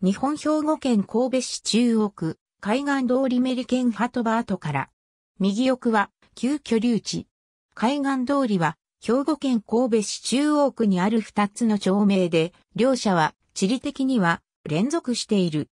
日本兵庫県神戸市中央区、海岸通りメリケンハトバートから。右奥は、旧居留地。海岸通りは、兵庫県神戸市中央区にある二つの町名で、両者は、地理的には、連続している。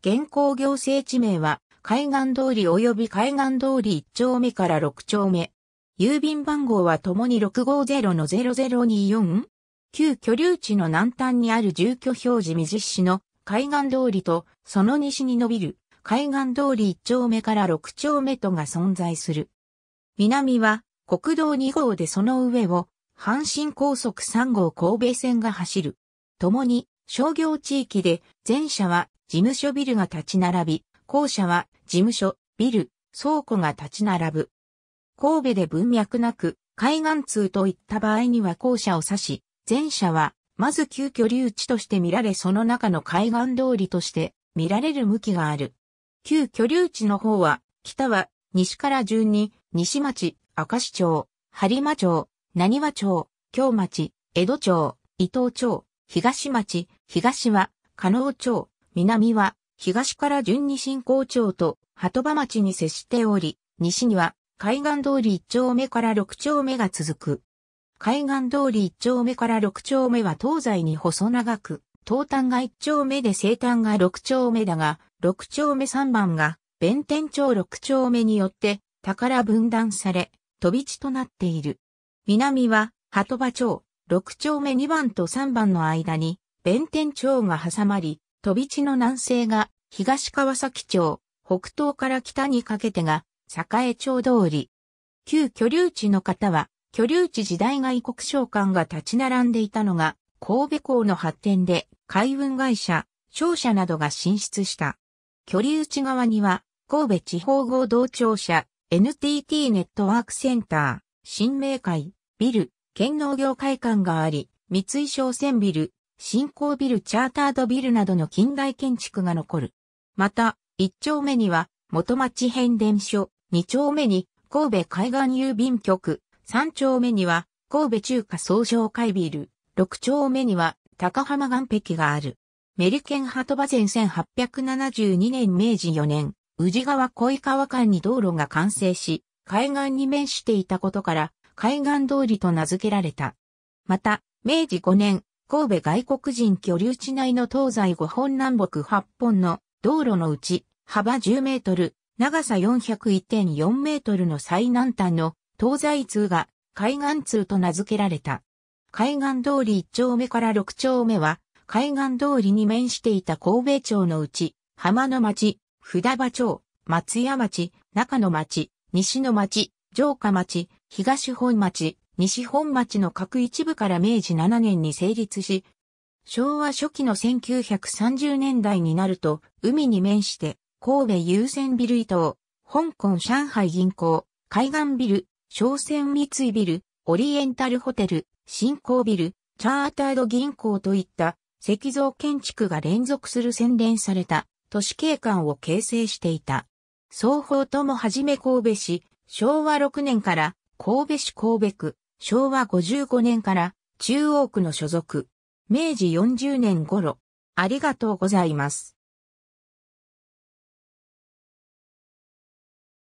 現行行政地名は、海岸通り及び海岸通り1丁目から6丁目。郵便番号はともに 650-0024? 旧居留地の南端にある住居表示水市の海岸通りと、その西に伸びる、海岸通り1丁目から6丁目とが存在する。南は、国道2号でその上を、阪神高速3号神戸線が走る。共に、商業地域で、前者は事務所ビルが立ち並び、後者は事務所、ビル、倉庫が立ち並ぶ。神戸で文脈なく、海岸通といった場合には後者を指し、前者はまず旧居留地として見られその中の海岸通りとして見られる向きがある。旧居留地の方は、北は西から順に西町、明石町、播磨町、浪和町、京町、江戸町、伊東町、東町、東は、加納町、南は、東から順に新興町と、鳩場町に接しており、西には、海岸通り1丁目から6丁目が続く。海岸通り一丁目から六丁目は東西に細長く、東端が一丁目で西端が六丁目だが、六丁目三番が弁天町六丁目によって宝分断され、飛び地となっている。南は鳩場町、六丁目二番と三番の間に弁天町が挟まり、飛び地の南西が東川崎町、北東から北にかけてが栄町通り。旧居留地の方は居留地時代外国商館が立ち並んでいたのが、神戸港の発展で海運会社、商社などが進出した。居留地側には、神戸地方合同庁舎、NTT ネットワークセンター、新明会、ビル、県農業会館があり、三井商船ビル、新興ビルチャータードビルなどの近代建築が残る。また、一丁目には元町変電所、二丁目に神戸海岸郵便局、3丁目には神戸中華総商会ビル、6丁目には高浜岸壁がある。メリケン鳩場前1872年明治4年、宇治川小井川間に道路が完成し、海岸に面していたことから、海岸通りと名付けられた。また、明治5年、神戸外国人居留地内の東西5本南北8本の道路のうち、幅10メートル、長さ401.4メートルの最南端の東西通が海岸通と名付けられた。海岸通り1丁目から6丁目は、海岸通りに面していた神戸町のうち、浜の町、札場町、松屋町、中野町、西の町、城下町、東本町、西本町の各一部から明治7年に成立し、昭和初期の1930年代になると、海に面して、神戸優先ビル伊東、香港上海銀行、海岸ビル、商船三井ビル、オリエンタルホテル、新興ビル、チャータード銀行といった石像建築が連続する洗練された都市景観を形成していた。双方ともはじめ神戸市、昭和6年から神戸市神戸区、昭和55年から中央区の所属。明治40年頃。ありがとうございます。